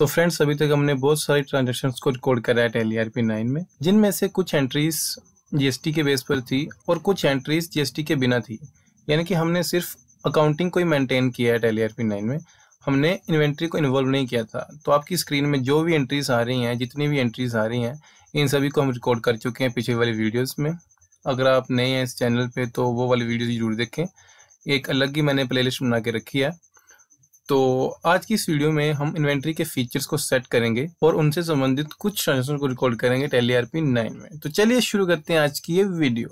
तो फ्रेंड्स अभी तक हमने बहुत सारी ट्रांजेक्शन को रिकॉर्ड करा है टेली आर e में जिनमें से कुछ एंट्रीज जीएसटी के बेस पर थी और कुछ एंट्रीज जीएसटी के बिना थी यानी कि हमने सिर्फ अकाउंटिंग को ही मेंटेन किया है टेली आर e में हमने इन्वेंट्री को इन्वॉल्व नहीं किया था तो आपकी स्क्रीन में जो भी एंट्रीज आ रही हैं जितनी भी एंट्रीज आ रही हैं इन सभी को हम रिकॉर्ड कर चुके हैं पिछले वाले वीडियोस में अगर आप नए हैं इस चैनल पे तो वो वाली वीडियोस जरूर देखें एक अलग ही मैंने प्लेलिस्ट बना के रखी है तो आज की इस वीडियो में हम इन्वेंट्री के फीचर्स को सेट करेंगे और उनसे संबंधित कुछ ट्रांजेक्शन को रिकॉर्ड करेंगे पी नाइन में तो चलिए शुरू करते हैं आज की ये वीडियो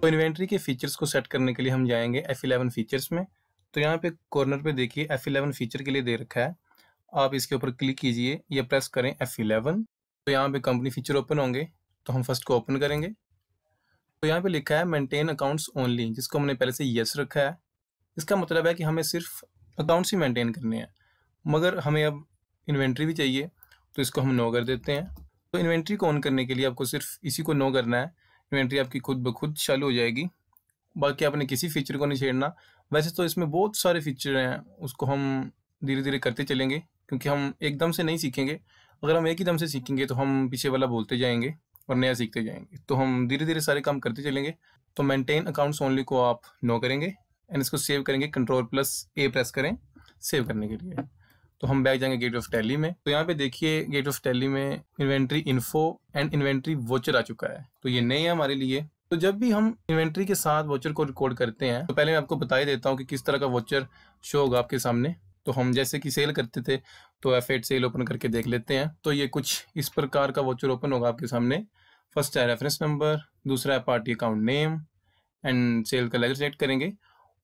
तो इन्वेंट्री के फीचर्स को सेट करने के लिए हम जाएंगे F11 फीचर्स में तो यहाँ पे कॉर्नर पे देखिए F11 फीचर के लिए दे रखा है आप इसके ऊपर क्लिक कीजिए या प्रेस करें F11 तो यहाँ पे कंपनी फीचर ओपन होंगे तो हम फर्स्ट को ओपन करेंगे तो यहाँ पे लिखा है मेंटेन अकाउंट्स ओनली जिसको हमने पहले से येस रखा है इसका मतलब है कि हमें सिर्फ अकाउंट्स ही मेंटेन करने हैं मगर हमें अब इन्वेंट्री भी चाहिए तो इसको हम नो कर देते हैं तो इन्वेंट्री को ऑन करने के लिए आपको सिर्फ इसी को नो करना है इन्वेंट्री आपकी खुद ब खुद चालू हो जाएगी बाकी आपने किसी फीचर को नहीं छेड़ना वैसे तो इसमें बहुत सारे फीचर हैं उसको हम धीरे धीरे करते चलेंगे क्योंकि हम एकदम से नहीं सीखेंगे अगर हम एक ही दम से सीखेंगे तो हम पीछे वाला बोलते जाएंगे और नया सीखते जाएंगे तो हम धीरे धीरे सारे काम करते चलेंगे तो मेंटेन अकाउंट्स ओनली को आप नो करेंगे एंड इसको सेव करेंगे कंट्रोल प्लस ए प्रेस करें सेव करने के लिए तो हम बैठ जाएंगे गेट ऑफ टैली में तो यहाँ पे देखिए गेट ऑफ टैली में inventory info and inventory voucher आ चुका है तो ये नए है हमारे लिए तो जब भी हम इन्वेंट्री के साथ वोचर को रिकॉर्ड करते हैं तो पहले मैं आपको बता ही देता हूँ कि किस तरह का वोचर शो होगा आपके सामने तो हम जैसे कि सेल करते थे तो एफ एट सेल ओपन करके देख लेते हैं तो ये कुछ इस प्रकार का वॉचर ओपन होगा आपके सामने फर्स्ट है रेफरेंस नंबर दूसरा है party account name and sale का लेगर सेट करेंगे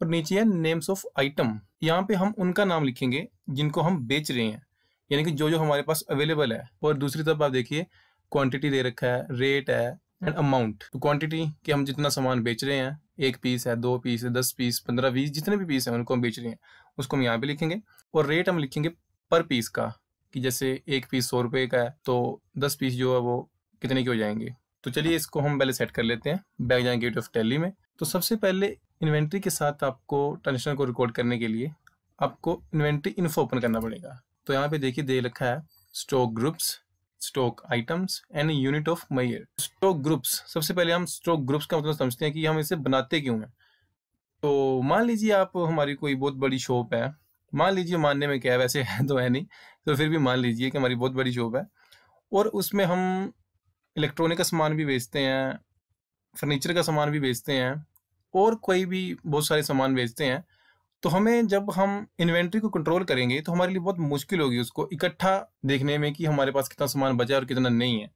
और नीचे है नेम्स ऑफ आइटम यहाँ पे हम उनका नाम लिखेंगे जिनको हम बेच रहे हैं यानी कि जो जो हमारे पास अवेलेबल है और दूसरी तरफ आप देखिए क्वान्टिटी दे रखा है रेट है एंड अमाउंट तो क्वान्टिटी कि हम जितना सामान बेच रहे हैं एक पीस है दो पीस है दस पीस पंद्रह बीस जितने भी पीस हैं उनको हम बेच रहे हैं उसको हम यहाँ पे लिखेंगे और रेट हम लिखेंगे पर पीस का कि जैसे एक पीस सौ रुपये का है तो दस पीस जो है वो कितने के हो जाएंगे तो चलिए इसको हम पहले सेट कर लेते हैं बैग जाएंगे गेट ऑफ टेली में तो सबसे पहले इन्वेंट्री के साथ आपको ट्रांजेक्शन को रिकॉर्ड करने के लिए आपको इन्वेंट्री इन्फो ओपन करना पड़ेगा तो यहाँ पे देखिए दे रखा है stock groups stock items and unit of मई स्टॉक ग्रुप्स सबसे पहले हम स्टॉक ग्रुप्स का मतलब समझते हैं कि हम इसे बनाते क्यों हैं तो मान लीजिए आप हमारी कोई बहुत बड़ी शॉप है मान लीजिए मानने में क्या है वैसे है तो है नहीं तो फिर भी मान लीजिए कि हमारी बहुत बड़ी शॉप है और उसमें हम इलेक्ट्रॉनिक का सामान भी बेचते हैं फर्नीचर का सामान भी बेचते हैं और कोई भी बहुत सारे सामान बेचते हैं तो हमें जब हम इन्वेंट्री को कंट्रोल करेंगे तो हमारे लिए बहुत मुश्किल होगी उसको इकट्ठा देखने में कि हमारे पास कितना सामान बचा और कितना नहीं है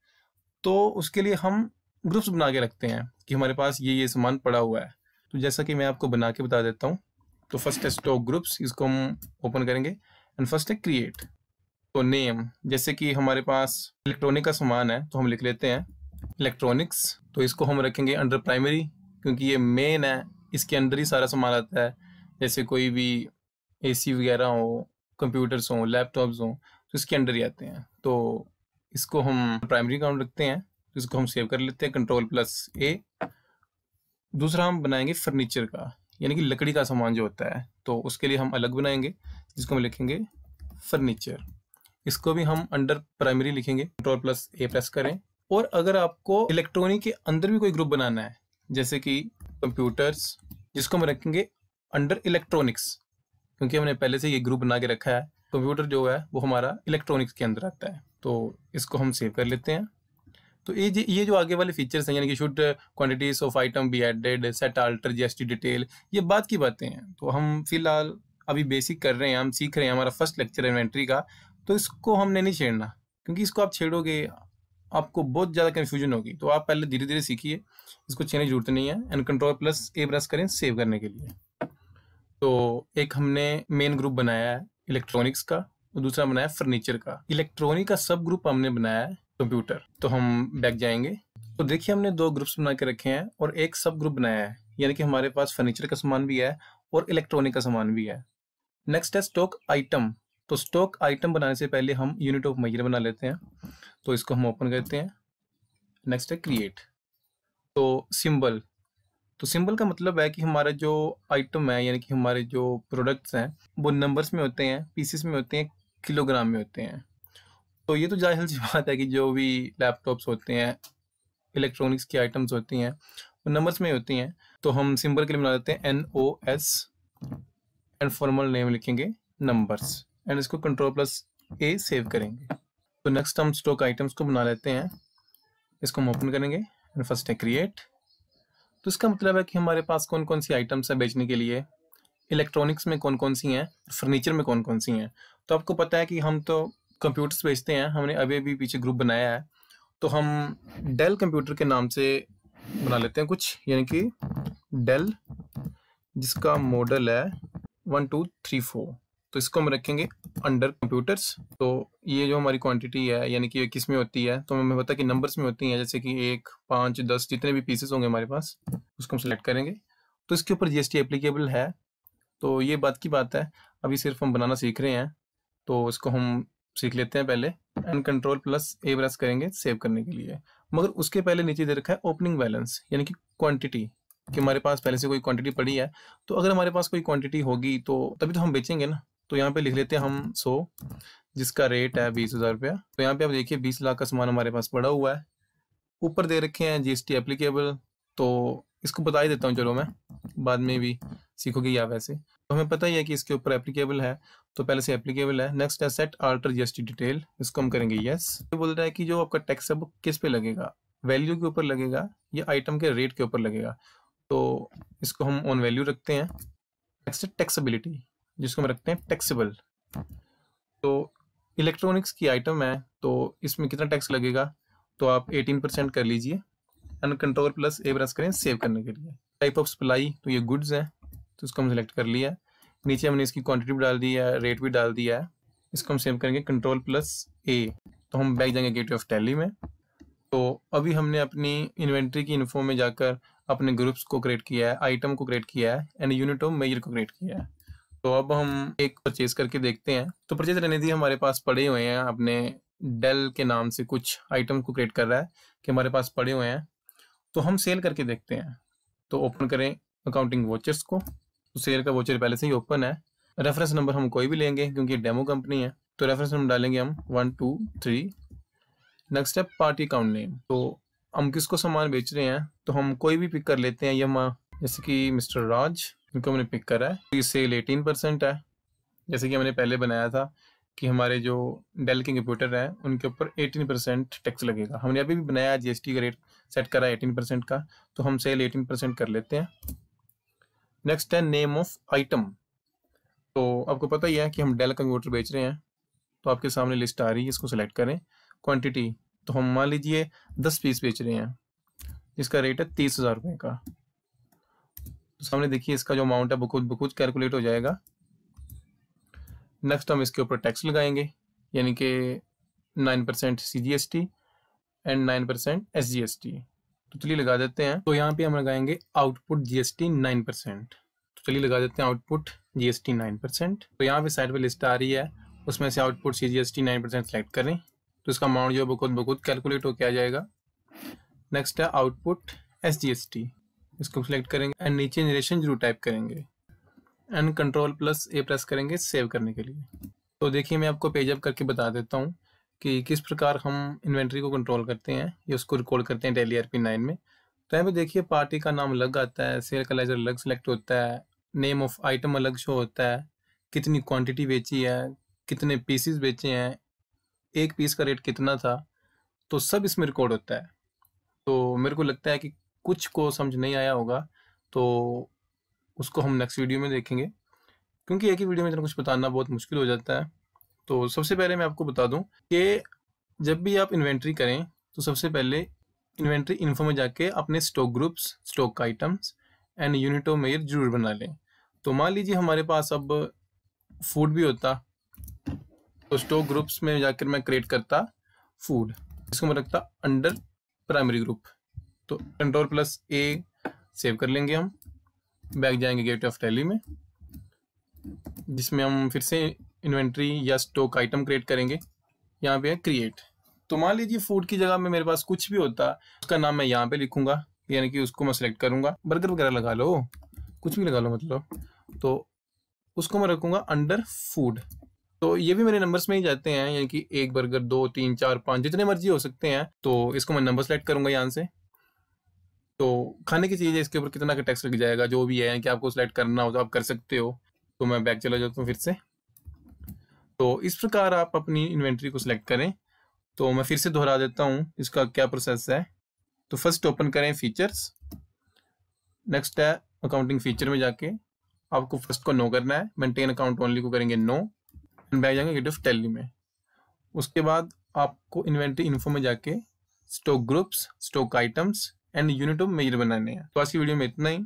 तो उसके लिए हम ग्रुप्स बना के रखते हैं कि हमारे पास ये ये सामान पड़ा हुआ है तो जैसा कि मैं आपको बना के बता देता हूँ तो फर्स्ट है स्टॉक ग्रुप्स इसको हम ओपन करेंगे एंड फर्स्ट है क्रिएट तो नेम जैसे कि हमारे पास इलेक्ट्रॉनिक का सामान है तो हम लिख लेते हैं इलेक्ट्रॉनिक्स तो इसको हम रखेंगे अंडर प्राइमरी क्योंकि ये मेन है इसके अंदर ही सारा सामान आता है जैसे कोई भी एसी वगैरह हो कंप्यूटर्स हों लैपटॉप्स हों तो इसके अंडर ही आते हैं तो इसको हम प्राइमरी अकाउंट रखते हैं तो इसको हम सेव कर लेते हैं कंट्रोल प्लस ए दूसरा हम बनाएंगे फर्नीचर का यानी कि लकड़ी का सामान जो होता है तो उसके लिए हम अलग बनाएंगे जिसको हम लिखेंगे फर्नीचर इसको भी हम अंडर प्राइमरी लिखेंगे कंट्रोल प्लस ए प्रेस करें और अगर आपको इलेक्ट्रॉनिक के अंदर भी कोई ग्रुप बनाना है जैसे कि कंप्यूटर्स जिसको हम रखेंगे अंडर इलेक्ट्रॉनिक्स क्योंकि हमने पहले से ये ग्रुप बना के रखा है कंप्यूटर जो है वो हमारा इलेक्ट्रॉनिक्स के अंदर आता है तो इसको हम सेव कर लेते हैं तो ये ये जो आगे वाले फीचर्स हैं यानी कि should quantities of item be added set alter GST detail ये बात की बातें हैं तो हम फिलहाल अभी बेसिक कर रहे हैं हम सीख रहे हैं हमारा फर्स्ट लेक्चर इन्वेंट्री का तो इसको हमने नहीं छेड़ना क्योंकि इसको आप छेड़ोगे आपको बहुत ज़्यादा कन्फ्यूजन होगी तो आप पहले धीरे धीरे सीखिए इसको छेड़ने जरूरत नहीं है and control plus A press करें सेव करने के लिए तो एक हमने मेन ग्रुप बनाया है इलेक्ट्रॉनिक्स का और दूसरा बनाया फर्नीचर का इलेक्ट्रॉनिक का सब ग्रुप हमने बनाया है कंप्यूटर तो हम बैक जाएंगे तो देखिए हमने दो ग्रुप्स बना के रखे हैं और एक सब ग्रुप बनाया है यानी कि हमारे पास फर्नीचर का सामान भी है और इलेक्ट्रॉनिक का सामान भी है नेक्स्ट है स्टॉक आइटम तो स्टॉक आइटम बनाने से पहले हम यूनिट ऑफ मयर बना लेते हैं तो इसको हम ओपन करते हैं नेक्स्ट है क्रिएट तो सिंबल तो सिंबल का मतलब है कि हमारा जो आइटम है यानी कि हमारे जो प्रोडक्ट्स हैं वो नंबर्स में होते हैं पीसेस में होते हैं किलोग्राम में होते हैं तो ये तो जाहिर सी बात है कि जो भी लैपटॉप्स होते हैं इलेक्ट्रॉनिक्स की आइटम्स होती हैं वो नंबर्स में होती हैं तो हम सिंबल के लिए बना देते हैं N O S and formal name लिखेंगे नंबर्स एंड इसको कंट्रोल प्लस ए सेव करेंगे तो नेक्स्ट हम स्टॉक आइटम्स को बना लेते हैं इसको हम ओपन करेंगे एंड फर्स्ट है क्रिएट तो इसका मतलब है कि हमारे पास कौन कौन सी आइटम्स हैं बेचने के लिए इलेक्ट्रॉनिक्स में कौन कौन सी हैं फर्नीचर में कौन कौन सी हैं तो आपको पता है कि हम तो कंप्यूटर्स बेचते हैं हमने अभी अभी पीछे ग्रुप बनाया है तो हम डेल कंप्यूटर के नाम से बना लेते हैं कुछ यानी कि डेल जिसका मॉडल है वन टू थ्री फोर तो इसको हम रखेंगे अंडर कंप्यूटर्स तो ये जो हमारी क्वांटिटी है यानी कि किस में होती है तो हमें पता कि नंबर्स में होती हैं जैसे कि एक पाँच दस जितने भी पीसेस होंगे हमारे पास उसको हम सेलेक्ट करेंगे तो इसके ऊपर जीएसटी एप्लीकेबल है तो ये बात की बात है अभी सिर्फ हम बनाना सीख रहे हैं तो इसको हम सीख लेते हैं पहले and control plus A press करेंगे सेव करने के लिए मगर उसके पहले नीचे दे रखा है ओपनिंग बैलेंस यानी कि क्वांटिटी कि हमारे पास पहले से कोई क्वांटिटी पड़ी है तो अगर हमारे पास कोई क्वांटिटी होगी तो तभी तो हम बेचेंगे ना तो यहाँ पे लिख लेते हैं हम सो जिसका रेट है बीस हज़ार रुपया तो यहाँ पे आप देखिए बीस लाख का सामान हमारे पास पड़ा हुआ है ऊपर दे रखे हैं जीएसटी एप्लीकेबल तो इसको बता ही देता हूँ चलो मैं बाद में भी सीखोगे या वैसे हमें पता ही है कि इसके ऊपर एप्लीकेबल है तो पहले से एप्लीकेबल है नेक्स्ट है सेट आल्टर जीएसटी डिटेल इसको हम करेंगे यस ये बोल रहा है कि जो आपका टैक्स है वो किस पे लगेगा वैल्यू के ऊपर लगेगा या आइटम के रेट के ऊपर लगेगा तो इसको हम ऑन वैल्यू रखते हैं नेक्स्ट है टैक्सेबिलिटी जिसको हम रखते हैं टैक्सेबल तो इलेक्ट्रॉनिक्स की आइटम है तो इसमें कितना टैक्स लगेगा तो आप एटीन परसेंट कर लीजिए and control plus A press करें सेव करने के लिए टाइप ऑफ सप्लाई तो ये गुड्स हैं तो इसको हम सेलेक्ट कर लिया नीचे हमने इसकी क्वांटिटी भी डाल दी है रेट भी डाल दिया है इसको हम सेव करेंगे कंट्रोल प्लस ए तो हम बैक जाएंगे गेट ऑफ टैली में तो अभी हमने अपनी इन्वेंट्री की इन्फो में जाकर अपने ग्रुप्स को क्रिएट किया है आइटम को क्रिएट किया है एंड यूनिट ऑफ मेजर को क्रिएट किया है तो अब हम एक परचेज करके देखते हैं तो परचेज रहने दी हमारे पास पड़े हुए हैं अपने डेल के नाम से कुछ आइटम को क्रिएट कर रहा है कि हमारे पास पड़े हुए हैं तो हम सेल करके देखते हैं तो ओपन करें अकाउंटिंग वॉचर्स को तो सेल का वोचर पहले से ही ओपन है रेफरेंस नंबर हम कोई भी लेंगे क्योंकि डेमो कंपनी है तो रेफरेंस नंबर डालेंगे हम वन टू थ्री नेक्स्ट है पार्टी अकाउंट नेम तो हम किसको सामान बेच रहे हैं तो हम कोई भी पिक कर लेते हैं यमा जैसे कि मिस्टर राज इनको हमने पिक करा है तो ये सेल एटीन परसेंट है जैसे कि हमने पहले बनाया था कि हमारे जो डेल के कंप्यूटर हैं उनके ऊपर एटीन परसेंट टैक्स लगेगा हमने अभी भी बनाया जी टी का रेट सेट करा है एटीन परसेंट का तो हम सेल एटीन परसेंट कर लेते हैं नेक्स्ट है नेम ऑफ आइटम तो आपको पता ही है कि हम डेल कंप्यूटर बेच रहे हैं तो आपके सामने लिस्ट आ रही है इसको सिलेक्ट करें क्वांटिटी तो हम मान लीजिए दस पीस बेच रहे हैं इसका रेट है तीस हज़ार रुपये का तो सामने देखिए इसका जो अमाउंट है बखुद बखुद कैलकुलेट हो जाएगा नेक्स्ट हम इसके ऊपर टैक्स लगाएंगे यानी कि nine percent C G S T and nine percent S G S T तो चलिए लगा देते हैं तो यहाँ पे हम लगाएंगे आउटपुट जीएसटी नाइन परसेंट तो चलिए लगा देते हैं आउटपुट जीएसटी नाइन परसेंट तो यहाँ पे साइड पे लिस्ट आ रही है उसमें से output C G S T nine percent select करें तो इसका अमाउंट जो है बहुत बहुत कैलकुलेट होकर आ जाएगा नेक्स्ट है output S G S T इसको सिलेक्ट करेंगे एंड नीचे जनरेशन जरूर टाइप करेंगे and control plus A press करेंगे सेव करने के लिए तो देखिए मैं आपको पेजअप करके बता देता हूँ कि किस प्रकार हम इन्वेंट्री को कंट्रोल करते हैं या उसको रिकॉर्ड करते हैं डेली आर पी नाइन में तो यहाँ पे देखिए पार्टी का नाम अलग आता है सेल का लेजर अलग सेलेक्ट होता है नेम ऑफ आइटम अलग शो होता है कितनी क्वांटिटी बेची है कितने पीसीस बेचे हैं एक पीस का रेट कितना था तो सब इसमें रिकॉर्ड होता है तो मेरे को लगता है कि कुछ को समझ नहीं आया होगा तो उसको हम नेक्स्ट वीडियो में देखेंगे क्योंकि एक ही वीडियो में इतना कुछ बताना बहुत मुश्किल हो जाता है तो सबसे पहले मैं आपको बता दूं कि जब भी आप इन्वेंट्री करें तो सबसे पहले इन्वेंट्री इन्फो में जाके अपने stock groups stock items and unit of measure जरूर बना लें तो मान लीजिए हमारे पास अब फूड भी होता तो स्टॉक ग्रुप्स में जाकर मैं क्रिएट करता फूड इसको मैं रखता अंडर प्राइमरी ग्रुप तो कंट्रोल प्लस ए सेव कर लेंगे हम बैक जाएंगे गेट ऑफ टैली में जिसमें हम फिर से इन्वेंट्री या स्टॉक आइटम क्रिएट करेंगे यहाँ पे है क्रिएट तो मान लीजिए फूड की जगह में मेरे पास कुछ भी होता उसका नाम मैं यहाँ पे लिखूंगा यानी कि उसको मैं सिलेक्ट करूंगा बर्गर वगैरह लगा लो कुछ भी लगा लो मतलब तो उसको मैं रखूंगा अंडर फूड तो ये भी मेरे नंबर्स में ही जाते हैं यानी कि एक बर्गर दो तीन चार पाँच जितने मर्जी हो सकते हैं तो इसको मैं नंबर सेलेक्ट करूंगा यहाँ से तो खाने की चीज़ है इसके ऊपर कितना का टैक्स लग जाएगा जो भी है कि आपको सेलेक्ट करना हो तो आप कर सकते हो तो मैं बैक चला जाता हूँ फिर से तो इस प्रकार आप अपनी इन्वेंट्री को सिलेक्ट करें तो मैं फिर से दोहरा देता हूँ इसका क्या प्रोसेस है तो फर्स्ट ओपन करें फीचर्स नेक्स्ट है अकाउंटिंग फीचर में जाके आपको फर्स्ट को नो करना है मेंटेन अकाउंट ओनली को करेंगे नो एंड बैग जाएंगे ऑफ टैली में उसके बाद आपको इन्वेंट्री इन्फो में जाके stock groups stock items and unit of measure बनाने हैं तो आज की वीडियो में इतना ही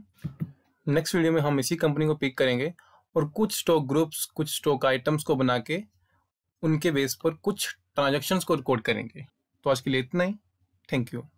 नेक्स्ट वीडियो में हम इसी कंपनी को पिक करेंगे और कुछ स्टॉक ग्रुप्स कुछ स्टॉक आइटम्स को बना के उनके बेस पर कुछ ट्रांजेक्शन्स को रिकॉर्ड करेंगे तो आज के लिए इतना ही थैंक यू